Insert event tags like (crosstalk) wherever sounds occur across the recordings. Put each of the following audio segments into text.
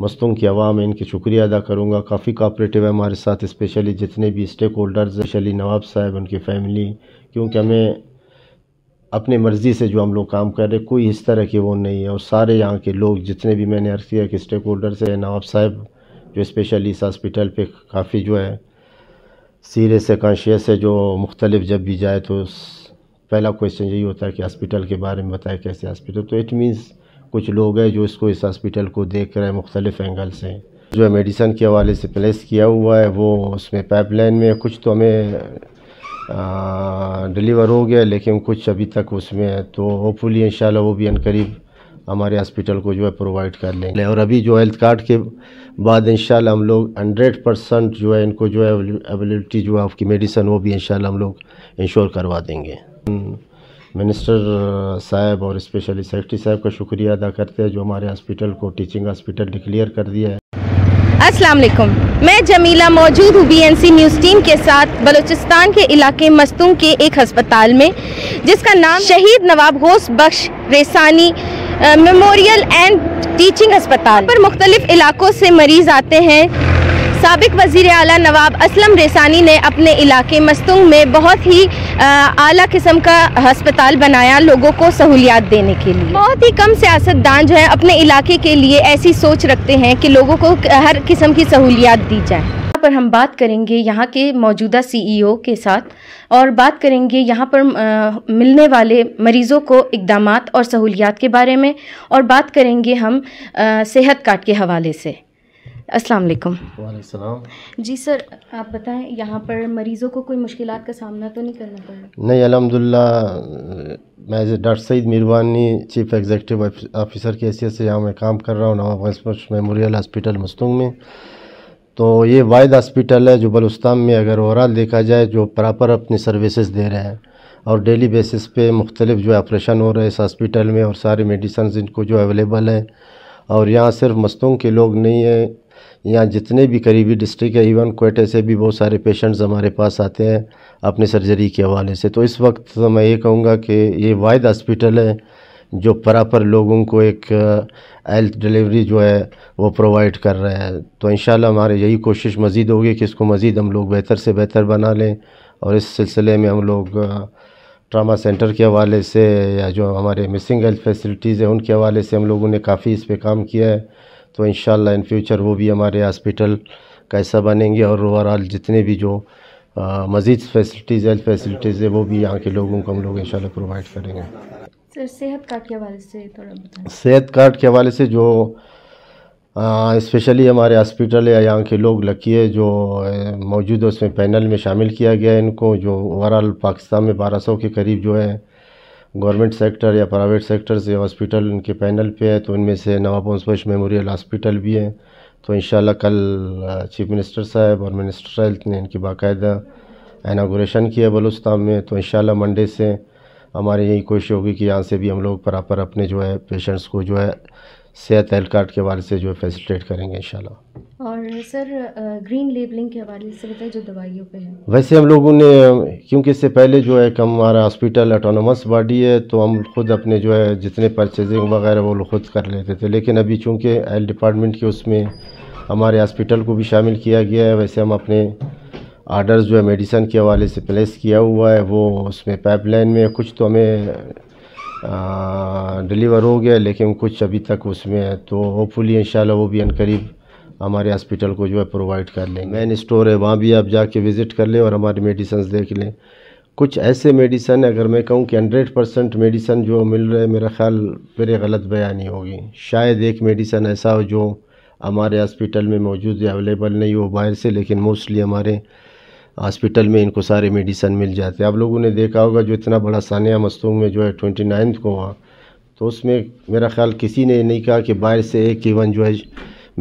मस्तों की आवाम है इनके शुक्रिया अदा करूँगा काफ़ी कापरेटिव है हमारे साथ स्पेशली जितने भी स्टेक होल्डर्स स्पेशली नवाब साहब उनकी फैमिली क्योंकि हमें अपनी मर्ज़ी से जो हम लोग काम कर रहे कोई इस तरह की वो नहीं है और सारे यहाँ के लोग जितने भी मैंने अर्ज़ किया कि स्टेक होल्डर्स है नवाब साहब जो स्पेशली इस हॉस्पिटल पे काफ़ी जो है सीरे से कॉन्शियस है जो मुख्तलिफ जब भी जाए तो पहला क्वेश्चन यही होता है कि हॉस्पिटल के बारे में बताए कैसे हॉस्पिटल तो इट मीन्स कुछ लोग हैं जो इसको इस हॉस्पिटल को देख रहे हैं मुख्तलिफ़ एंगल से जो है मेडिसन के हवाले से प्लेस किया हुआ है वो उसमें पाइपलाइन में कुछ तो हमें डिलीवर हो गया लेकिन कुछ अभी तक उसमें है तो होपफुली इन वो भी अनकरीब हमारे हॉस्पिटल को जो है प्रोवाइड कर लेंगे और अभी जो हेल्थ कार्ड के बाद इन हम लोग हंड्रेड परसेंट जो है इनको जो है अवेलेबिलिटी जो है आपकी मेडिसन वो भी इन हम लोग इंश्योर करवा देंगे मिनिस्टर साहब और स्पेशली सेक्रेटरी साहब का शुक्रिया अदा करते हैं जो हमारे हॉस्पिटल को टीचिंग हॉस्पिटल डिक्लेयर कर दिया है असलम मैं जमीला मौजूद हूँ बीएनसी न्यूज़ टीम के साथ बलूचिस्तान के इलाके मस्तूम के एक अस्पताल में जिसका नाम Shaheed Nawab Ghaus Bakhsh Raisani memorial and teaching अस्पताल पर मुख्तलिफ इलाकों से मरीज़ आते हैं सबक वजीर अली नवाब असलम रेसानी ने अपने इलाके मस्तुंग में बहुत ही आला किस्म का हस्पताल बनाया लोगों को सहूलियात देने के लिए बहुत ही कम सियासतदान जो है अपने इलाके के लिए ऐसी सोच रखते हैं कि लोगों को हर किस्म की सहूलियात दी जाए यहाँ पर हम बात करेंगे यहाँ के मौजूदा सीईओ e के साथ और बात करेंगे यहाँ पर आ, मिलने वाले मरीज़ों को इकदाम और सहूलियात के बारे में और बात करेंगे हम आ, सेहत कार्ड के हवाले से अस्सलाम वालेकुम जी सर आप बताएं यहाँ पर मरीज़ों को कोई मुश्किल का सामना तो नहीं करना पड़ा नहीं अलहमदिल्ला मैं doctor Saeed Mirwani chief executive officer की हैसियत से यहाँ मैं काम कर रहा हूँ नवाब मेमोरियल हॉस्पिटल मस्तूंग में तो ये वाद हॉस्पिटल है जो बलुस्तान में अगर ओवरऑल देखा जाए जो प्रॉपर अपनी सर्विसेज दे रहे हैं और डेली बेसिस पे मुख्तलिफ जो ऑपरेशन हो रहे हैं इस हॉस्पिटल में और सारे मेडिसन इनको जो अवेलेबल है और यहाँ सिर्फ मस्तूंग के लोग नहीं हैं यहाँ जितने भी करीबी डिस्ट्रिक्ट है इवन कोटे से भी बहुत सारे पेशेंट्स हमारे पास आते हैं अपने सर्जरी के हवाले से तो इस वक्त तो मैं ये कहूँगा कि ये वाहिद हॉस्पिटल है जो प्रॉपर लोगों को एक हेल्थ uh, डिलीवरी जो है वो प्रोवाइड कर रहा है तो इन हमारी यही कोशिश मज़ीद होगी कि इसको मज़ीद हम लोग बेहतर से बेहतर बना लें और इस सिलसिले में हम लोग ट्रामा uh, सेंटर के हवाले से या जो हमारे मिसिंग हेल्थ फैसिलिटीज़ हैं उनके हवाले से हम लोगों ने काफ़ी इस पर काम किया है तो इन इन फ्यूचर वो भी हमारे हॉस्पिटल कैसा बनेंगे और ओवरऑल जितने भी जो मज़ीद फैसिलिटीज़ हेल्थ फैसिलिटीज़ है वो भी यहाँ के लोगों को हम लोग इन प्रोवाइड करेंगे सर सेहत कार्ड के हवाले से थोड़ा सेहत कार्ड के हवाले से जो इस्पेशली हमारे हॉस्पिटल या यहाँ के लोग लकी है जो मौजूद है उसमें पैनल में शामिल किया गया है इनको जो ओवरऑल पाकिस्तान में 1200 के करीब जो है गवर्नमेंट सेक्टर या प्राइवेट सेक्टर से हॉस्पिटल इनके पैनल पे है तो इनमें से नवाब हंसवश मेमोरियल हॉस्पिटल भी है तो इन कल चीफ मिनिस्टर साहब और मिनिस्टर हेल्थ ने इनकी बाकायदा इनाग्रेशन किया बलोचस्तान में तो इन मंडे से हमारी यही कोशिश होगी कि यहाँ से भी हम लोग प्रॉपर अपने जो है पेशेंट्स को जो है सेहत कार्ड के हवाले से जो है फैसिलिटेट करेंगे इन और सर ग्रीन लेबलिंग के हवाले से बताइए जो दवाइयों पे है वैसे हम लोगों ने क्योंकि इससे पहले जो है कि हमारा हॉस्पिटल ऑटोनमस बॉडी है तो हम खुद अपने जो है जितने परचेजिंग वगैरह वो लोग खुद कर लेते थे लेकिन अभी चूँकि हेल्थ डिपार्टमेंट के उसमें हमारे हॉस्पिटल को भी शामिल किया गया है वैसे हम अपने आर्डर जो है मेडिसन के हवाले से प्लेस किया हुआ है वो उसमें पाइपलाइन में कुछ तो हमें डिलीवर हो गया लेकिन कुछ अभी तक उसमें है तो होपफुली इन वो भी करीब हमारे हॉस्पिटल को जो है प्रोवाइड कर लें मेन स्टोर है वहाँ भी आप जाके विज़िट कर लें और हमारे मेडिसन देख लें कुछ ऐसे मेडिसन अगर मैं कहूँ कि हंड्रेड परसेंट मेडिसन जो मिल रहे मेरा ख्याल मेरे गलत बयानी होगी शायद एक मेडिसन ऐसा हो जो हमारे हॉस्पिटल में मौजूद या अवेलेबल नहीं हो बाहर से लेकिन मोस्टली हमारे हॉस्पिटल में इनको सारे मेडिसन मिल जाते आप लोगों ने देखा होगा जो इतना बड़ा सानिया मस्तूम में जो है ट्वेंटी नाइन्थ को वहाँ तो उसमें मेरा ख्याल किसी ने नहीं कहा कि बाहर से एक इवन जो है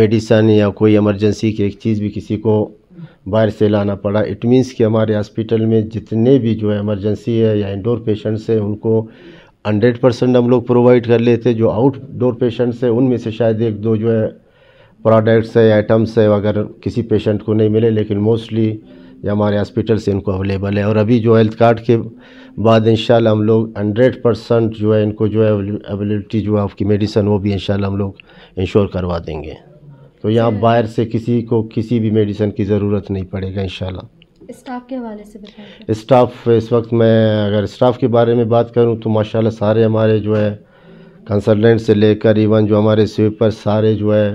मेडिसन या कोई इमरजेंसी की एक चीज़ भी किसी को बाहर से लाना पड़ा इट मीन्स कि हमारे हॉस्पिटल में जितने भी जो है इमरजेंसी है या इंडोर पेशेंट्स हैं उनको हंड्रेड परसेंट हम लोग प्रोवाइड कर लेते जो आउटडोर पेशेंट्स हैं उनमें से शायद एक दो जो है प्रोडक्ट्स है आइटम्स है अगर किसी पेशेंट को नहीं मिले लेकिन मोस्टली या हमारे हॉस्पिटल से इनको अवेलेबल है और अभी जो हेल्थ कार्ड के बाद इन हम लोग हंड्रेड परसेंट जो है इनको जो है अवेलेबिलिटी जो है आपकी मेडिसन वो भी इन हम लोग इंश्योर करवा देंगे तो यहाँ बाहर से किसी को किसी भी मेडिसन की ज़रूरत नहीं पड़ेगा इन स्टाफ के हवाले से स्टाफ इस वक्त मैं अगर स्टाफ के बारे में बात करूँ तो माशाल्लाह सारे हमारे जो है कंसल्टेंट से लेकर इवन जो हमारे स्वीपर सारे जो है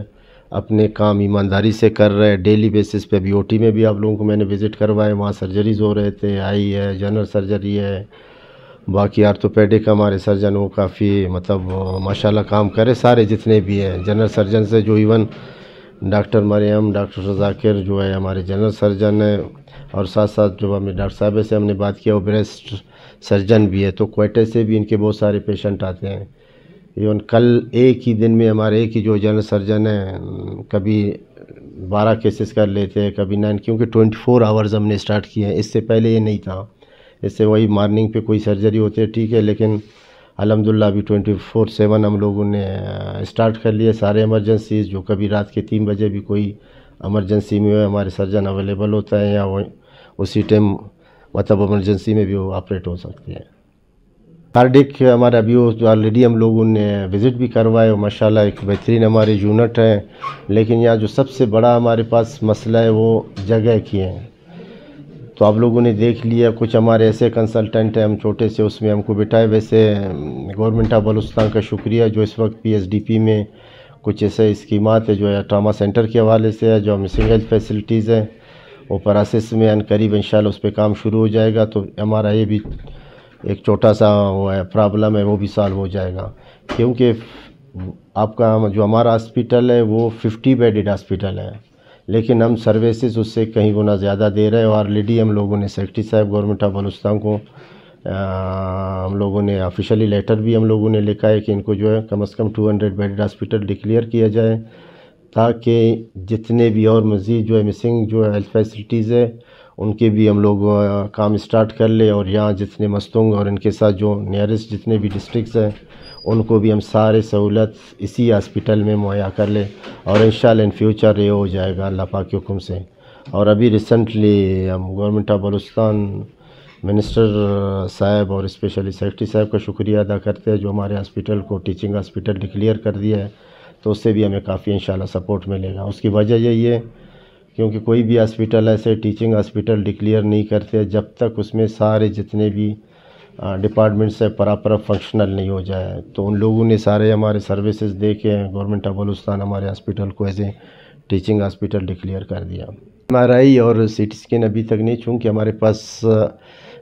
अपने काम ईमानदारी से कर रहे हैं डेली बेसिस पे टी में भी आप लोगों को मैंने विज़िट करवाए वहाँ सर्जरीज़ हो रहे थे आई है जनरल सर्जरी है बाकी आर्थोपेडिक हमारे सर्जन वो काफ़ी मतलब माशाल्लाह काम करे सारे जितने भी हैं जनरल सर्जन से जो even doctor Maryam doctor Razakir जो है हमारे जनरल सर्जन है और साथ साथ जो हमें डॉक्टर साहब से हमने बात किया वो ब्रेस्ट सर्जन भी है तो क्वेटे से भी इनके बहुत सारे पेशेंट आते हैं इवन कल एक ही दिन में हमारे एक ही जो जनरल सर्जन है कभी बारह केसेस कर लेते हैं कभी नाइन क्योंकि ट्वेंटी फोर आवर्स हमने स्टार्ट किए हैं इससे पहले ये नहीं था इससे वही मॉर्निंग पे कोई सर्जरी होती है ठीक है लेकिन अलहमदिल्ला अभी ट्वेंटी फोर सेवन हम लोगों ने स्टार्ट कर लिए सारे एमरजेंसीज जो कभी रात के तीन बजे भी कोई एमरजेंसी में हमारे सर्जन अवेलेबल होता है या वो उसी टाइम मतलब एमरजेंसी में भी वो ऑपरेट हो सकते हैं कार्डिक हमारे अभी ऑलरेडी हम लोगों ने विज़िट भी करवाए और माशाला एक बेहतरीन हमारे यूनिट है लेकिन यहाँ जो सबसे बड़ा हमारे पास मसला है वो जगह की है तो आप लोगों ने देख लिया कुछ हमारे ऐसे कंसल्टेंट हैं हम छोटे से उसमें हमको बिठाए वैसे गवर्नमेंट ऑफ बलुस्तान का शुक्रिया जो इस वक्त पी में कुछ ऐसे स्कीमत है जो है ट्रामा सेंटर के हवाले से है जो हम मिसिंग हेल्थ फैसिलिटीज़ हैं वो प्रोसेस में करीब इन उस पर काम शुरू हो जाएगा तो हमारा ये भी एक छोटा सा वो है प्रॉब्लम है वो भी सॉल्व हो जाएगा क्योंकि आपका जो हमारा हॉस्पिटल है वो फिफ्टी बेडेड हॉस्पिटल है लेकिन हम सर्विसेज उससे कहीं गुना ज़्यादा दे रहे हैं और ऑलरेडी हम लोगों ने सेक्रेटरी साहब गवर्नमेंट ऑफ बलुस्तान को आ, हम लोगों ने ऑफिशियली लेटर भी हम लोगों ने लिखा है कि इनको जो है कम से कम 200 बेडेड हॉस्पिटल डिक्लेयर किया जाए ताकि जितने भी और मज़ीद जो है मिसिंग जो है हेल्थ फैसिलिटीज़ है उनके भी हम लोग काम स्टार्ट कर ले और यहाँ जितने मस्तोंग और इनके साथ जो नियरेस्ट जितने भी डिस्ट्रिक्स हैं उनको भी हम सारे सहूलत इसी हॉस्पिटल में मुहैया कर ले और इन इन फ्यूचर ये हो जाएगा अल्लाह पाक के हुक्म से और अभी रिसेंटली हम गवर्नमेंट ऑफ बलुस्तान मिनिस्टर साहब और स्पेशली सेक्रेटरी साहब का शुक्रिया अदा करते हैं जो हमारे हॉस्पिटल को टीचिंग हॉस्पिटल डिक्लेयर कर दिया है तो उससे भी हमें काफ़ी इन सपोर्ट मिलेगा उसकी वजह यही है क्योंकि कोई भी हॉस्पिटल ऐसे टीचिंग हॉस्पिटल डिक्लेयर नहीं करते जब तक उसमें सारे जितने भी डिपार्टमेंट्स है प्रॉपर फंक्शनल नहीं हो जाए तो उन लोगों ने सारे हमारे सर्विसेज दे के गवर्नमेंट ऑफ बलुस्तान हमारे हॉस्पिटल को as a teaching hospital declare कर दिया एम और सी टी स्कैन अभी तक नहीं चूँकि हमारे पास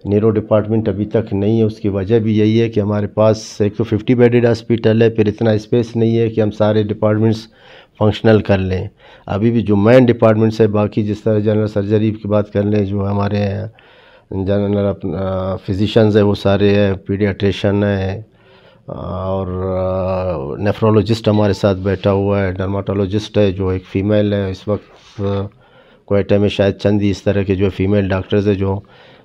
नीरो डिपार्टमेंट अभी तक नहीं है उसकी वजह भी यही है कि हमारे पास एक तो फिफ्टी बेडेड हॉस्पिटल है फिर इतना स्पेस नहीं है कि हम सारे डिपार्टमेंट्स फंक्शनल कर लें अभी भी जो मेन डिपार्टमेंट्स है बाकी जिस तरह जनरल सर्जरी की बात कर लें जो हमारे जनरल अपना फिजिशंस है वो सारे हैं पीडियाट्रिशन है और नेफ्रोलॉजिस्ट हमारे साथ बैठा हुआ है डर्माटोलॉजिस्ट है जो एक फ़ीमेल है इस वक्त कोयटा में शायद चंद ही इस तरह के जो फीमेल डॉक्टर्स है जो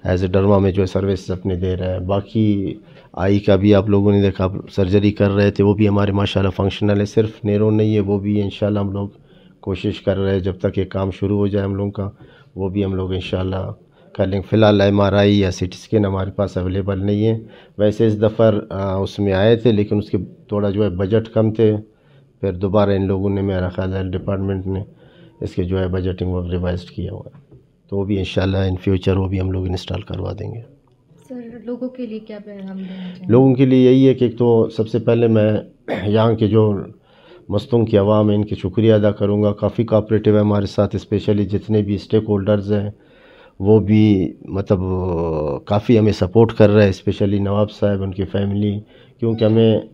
एज ए डरमा में जो है सर्विस अपने दे रहे हैं बाकी आई का भी आप लोगों ने देखा सर्जरी कर रहे थे वो भी हमारे माशाल्लाह फंक्शनल है सिर्फ नेरो नहीं है वो भी इन हम लोग कोशिश कर रहे हैं जब तक ये काम शुरू हो जाए हम लोगों का वो भी हम लोग इन कर लेंगे फ़िलहाल एम आर आई या सी टी स्कैन हमारे पास अवेलेबल नहीं है वैसे इस दफ़र उसमें आए थे लेकिन उसके थोड़ा जो है बजट कम थे फिर दोबारा इन लोगों ने मेरा ख्याल डिपार्टमेंट ने इसके जो है बजटिंग वो रिवाइज किया हुआ है तो वो भी इन इन फ्यूचर वो भी हम लोग इंस्टॉल करवा देंगे सर लोगों के लिए क्या पैगाम लोगों के लिए यही है कि एक तो सबसे पहले मैं (clears throat) यहाँ के जो मस्तों की आवाम है इनके शुक्रिया अदा करूँगा काफ़ी कॉपरेटिव है हमारे साथ स्पेशली जितने भी स्टेक होल्डर्स हैं वो भी मतलब काफ़ी हमें सपोर्ट कर रहे हैं स्पेशली नवाब साहब उनकी फैमिली क्योंकि हमें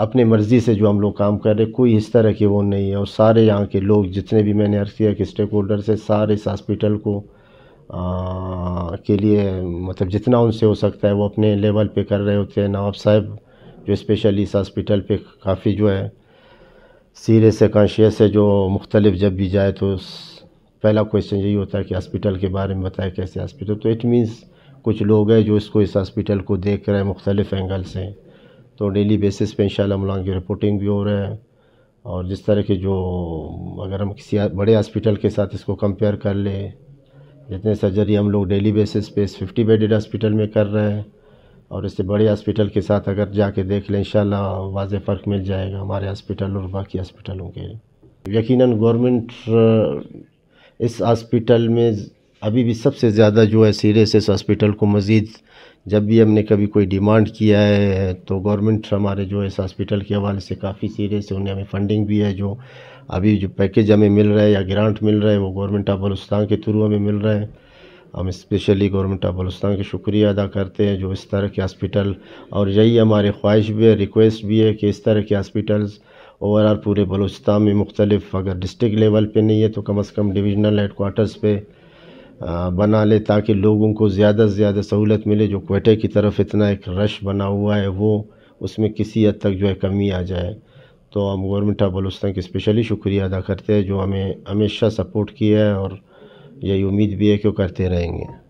अपने मर्ज़ी से जो हम लोग काम कर रहे कोई इस तरह के वो नहीं है और सारे यहाँ के लोग जितने भी मैंने अर्ज़ किया कि स्टेक होल्डर से सारे इस हॉस्पिटल को आ, के लिए मतलब जितना उनसे हो सकता है वो अपने लेवल पे कर रहे होते हैं नवाब साहब जो स्पेशली इस हॉस्पिटल पे काफ़ी जो है सीरे से कॉन्शियस है जो मुख्तलिफ जब भी जाए तो पहला क्वेश्चन यही होता है कि हॉस्पिटल के बारे में बताए कैसे हॉस्पिटल तो इट मीन्स कुछ लोग हैं जो इसको इस हॉस्पिटल को देख रहे हैं मुख्तलिफ एंगल से तो डेली बेसिस पे इंशाल्लाह मुलाम की रिपोर्टिंग भी हो रहा है और जिस तरह के जो अगर हम किसी बड़े हॉस्पिटल के साथ इसको कंपेयर कर ले जितने सर्जरी हम लोग डेली बेसिस पे इस फिफ्टी बेडेड हॉस्पिटल में कर रहे हैं और इससे बड़े हॉस्पिटल के साथ अगर जाके देख लें इन वाज फ़र्क मिल जाएगा हमारे हॉस्पिटल और बाकी हॉस्पिटलों के यकीनन गवर्नमेंट इस हॉस्पिटल में अभी भी सबसे ज़्यादा जो है सीरियस इस हॉस्पिटल को मज़ीद जब भी हमने कभी कोई डिमांड किया है तो गवर्नमेंट हमारे जो इस हॉस्पिटल के हवाले से काफ़ी सीरियस है उन्हें हमें फ़ंडिंग भी है जो अभी जो पैकेज हमें मिल रहा है या ग्रांट मिल रहा है वो गवर्नमेंट ऑफ बलुस्तान के थ्रू हमें मिल रहा है हम स्पेशली गवर्नमेंट ऑफ बलुस्तान के शुक्रिया अदा करते हैं जो इस तरह के हॉस्पिटल और यही हमारे ख्वाहिश भी है रिक्वेस्ट भी है कि इस तरह के हॉस्पिटल्स ओवरऑल पूरे बलोचिस्तान में मुख्तलिफ अगर डिस्ट्रिक्ट लेवल पे नहीं है तो कम अज़ कम डिविजनल हेड क्वार्टर्स पे बना ले ताकि लोगों को ज़्यादा से ज़्यादा सहूलत मिले जो कोटे की तरफ इतना एक रश बना हुआ है वो उसमें किसी हद तक जो है कमी आ जाए तो हम गवर्नमेंट ऑफ बलूचिस्तान की स्पेशली शुक्रिया अदा करते हैं जो हमें हमेशा सपोर्ट किया है और यही उम्मीद भी है कि वो करते रहेंगे